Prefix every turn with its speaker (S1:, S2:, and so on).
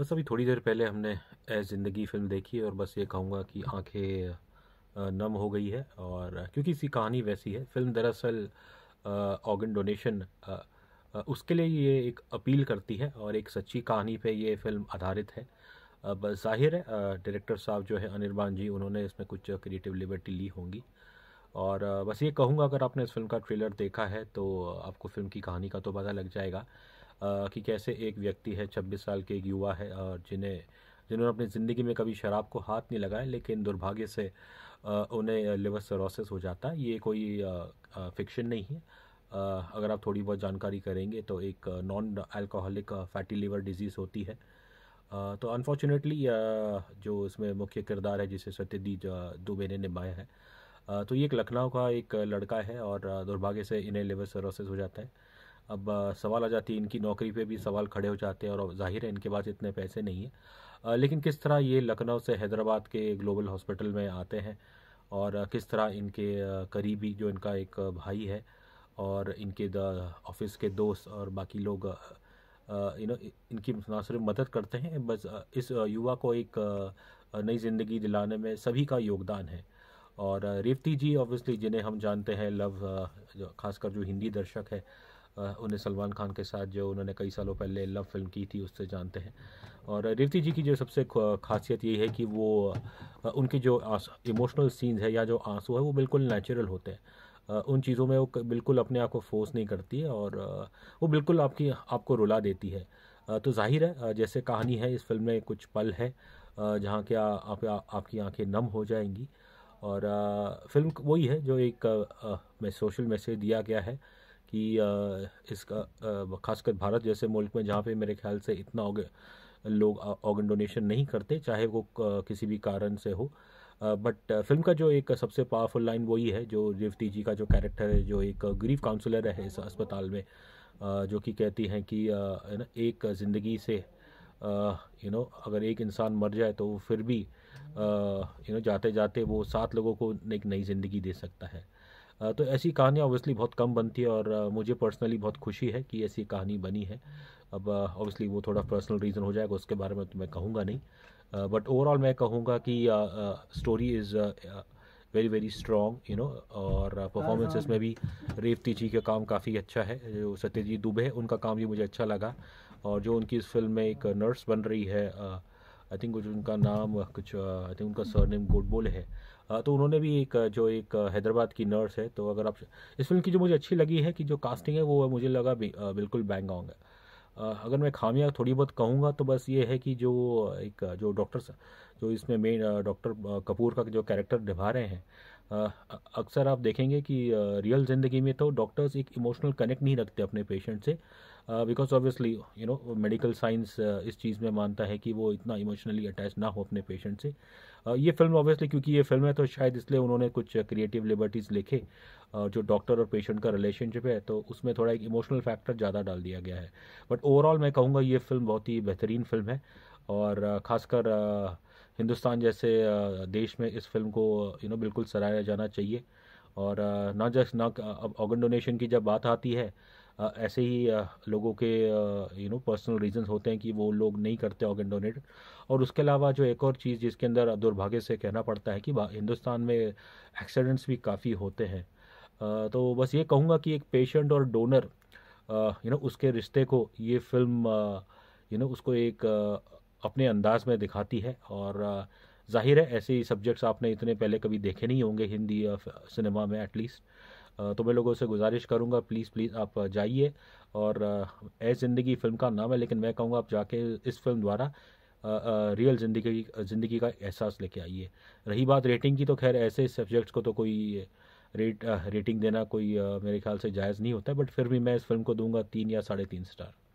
S1: बस अभी थोड़ी देर पहले हमने ए ज़िंदगी फ़िल्म देखी और बस ये कहूँगा कि आंखें नम हो गई है और क्योंकि इसकी कहानी वैसी है फिल्म दरअसल ऑर्गन डोनेशन उसके लिए ये एक अपील करती है और एक सच्ची कहानी पे ये फिल्म आधारित है अब जाहिर है डायरेक्टर साहब जो है अनिरबान जी उन्होंने इसमें कुछ क्रिएटिव लिबर्टी ली होंगी और बस ये कहूँगा अगर आपने इस फिल्म का ट्रेलर देखा है तो आपको फिल्म की कहानी का तो पता लग जाएगा कि कैसे एक व्यक्ति है 26 साल के एक युवा है और जिन्हें जिन्होंने अपनी ज़िंदगी में कभी शराब को हाथ नहीं लगाया लेकिन दुर्भाग्य से उन्हें लिवर सरोसिस हो जाता है ये कोई फिक्शन नहीं है अगर आप थोड़ी बहुत जानकारी करेंगे तो एक non alcoholic fatty liver disease होती है तो अनफॉर्चुनेटली जो इसमें मुख्य किरदार है जिसे सत्यदीप दुबे ने निभाया है तो ये एक लखनऊ का एक लड़का है और दुर्भाग्य से इन्हें लिवर सरोसिस हो जाता है अब सवाल आ जाती है इनकी नौकरी पे भी सवाल खड़े हो जाते हैं और जाहिर है इनके पास इतने पैसे नहीं है लेकिन किस तरह ये लखनऊ से हैदराबाद के ग्लोबल हॉस्पिटल में आते हैं और किस तरह इनके करीबी जो इनका एक भाई है और इनके ऑफिस के दोस्त और बाकी लोग यू नो इनकी ना सिर्फ मदद करते हैं बस इस युवा को एक नई ज़िंदगी दिलाने में सभी का योगदान है और रेवती जी ऑब्वियसली जिन्हें हम जानते हैं लव खासकर जो हिंदी दर्शक है उन्हें सलमान खान के साथ जो उन्होंने कई सालों पहले लव फिल्म की थी उससे जानते हैं और रेवती जी की जो सबसे खासियत ये है कि वो उनकी जो इमोशनल सीन्स है या जो आंसू है वो बिल्कुल नेचुरल होते हैं उन चीज़ों में वो बिल्कुल अपने आप को फोर्स नहीं करती है और वो बिल्कुल आपकी आपको रुला देती है तो जाहिर है जैसे कहानी है इस फिल्म में कुछ पल है जहाँ के आप, आपकी आंखें नम हो जाएंगी और फिल्म वही है जो एक सोशल मैसेज दिया गया है कि इसका खासकर भारत जैसे मुल्क में जहाँ पे मेरे ख्याल से इतना लोग ऑर्गन डोनेशन नहीं करते चाहे वो किसी भी कारण से हो बट फिल्म का जो एक सबसे पावरफुल लाइन वही है जो रेवती जी का जो कैरेक्टर है जो एक ग्रीफ काउंसलर है इस अस्पताल में जो कि कहती हैं कि ना एक ज़िंदगी से यू नो अगर एक इंसान मर जाए तो फिर भी यू नो जाते जाते वो सात लोगों को एक नई ज़िंदगी दे सकता है तो ऐसी कहानियाँ ऑब्वियसली बहुत कम बनती है और मुझे पर्सनली बहुत खुशी है कि ऐसी कहानी बनी है अब ऑब्वियसली वो थोड़ा पर्सनल रीज़न हो जाएगा उसके बारे में तो मैं कहूँगा नहीं बट ओवरऑल मैं कहूँगा कि story is very very strong you know और परफॉर्मेंसेस हाँ, हाँ। में भी रेवती जी का काम काफ़ी अच्छा है जो सत्यजीत दुबे उनका काम भी मुझे अच्छा लगा और जो उनकी इस फिल्म में एक नर्स बन रही है uh, आई थिंक कुछ उनका नाम कुछ आई थिंक उनका सर नेम गोडबोले है तो उन्होंने भी एक जो एक हैदराबाद की नर्स है तो अगर आप इस फिल्म की जो मुझे अच्छी लगी है कि जो कास्टिंग है वो मुझे लगा बिल्कुल बैंग ऑन है अगर मैं खामियां थोड़ी बहुत कहूँगा तो बस ये है कि जो एक जो डॉक्टर जो इसमें मेन डॉक्टर कपूर का जो कैरेक्टर निभा रहे हैं अक्सर आप देखेंगे कि रियल ज़िंदगी में तो डॉक्टर्स एक इमोशनल कनेक्ट नहीं रखते अपने पेशेंट से because obviously you know medical science इस चीज़ में मानता है कि वो इतना इमोशनली अटैच ना हो अपने पेशेंट से uh, ये फिल्म ऑब्वियसली क्योंकि ये फिल्म है तो शायद इसलिए उन्होंने कुछ क्रिएटिव लिबर्टीज़ लिखे uh, जो डॉक्टर और पेशेंट का रिलेशनशिप है तो उसमें थोड़ा एक इमोशनल फैक्टर ज़्यादा डाल दिया गया है बट ओवरऑल मैं कहूँगा ये फिल्म बहुत ही बेहतरीन फिल्म है और uh, ख़ासकर uh, हिंदुस्तान जैसे uh, देश में इस फिल्म को यू नो बिल्कुल सराहा जाना चाहिए और ना जस्ट ना ऑर्गन डोनेशन की जब बात आती है ऐसे ही लोगों के यू नो पर्सनल रीजंस होते हैं कि वो लोग नहीं करते ऑर्गन डोनेट और उसके अलावा जो एक और चीज़ जिसके अंदर दुर्भाग्य से कहना पड़ता है कि हिंदुस्तान में एक्सीडेंट्स भी काफ़ी होते हैं तो बस ये कहूँगा कि एक पेशेंट और डोनर यू नो उसके रिश्ते को ये फिल्म यू नो उसको एक अपने अंदाज में दिखाती है और जाहिर है ऐसे ही सब्जेक्ट्स आपने इतने पहले कभी देखे नहीं होंगे हिंदी सिनेमा में एटलीस्ट तो मैं लोगों से गुजारिश करूँगा प्लीज़ प्लीज़ आप जाइए और ए ज़िंदगी फिल्म का नाम है लेकिन मैं कहूँगा आप जाके इस फिल्म द्वारा रियल ज़िंदगी ज़िंदगी का एहसास लेके आइए रही बात रेटिंग की तो खैर ऐसे सब्जेक्ट्स को तो कोई रेट रेटिंग देना कोई मेरे ख्याल से जायज़ नहीं होता बट फिर भी मैं इस फिल्म को दूंगा तीन या साढ़े तीन स्टार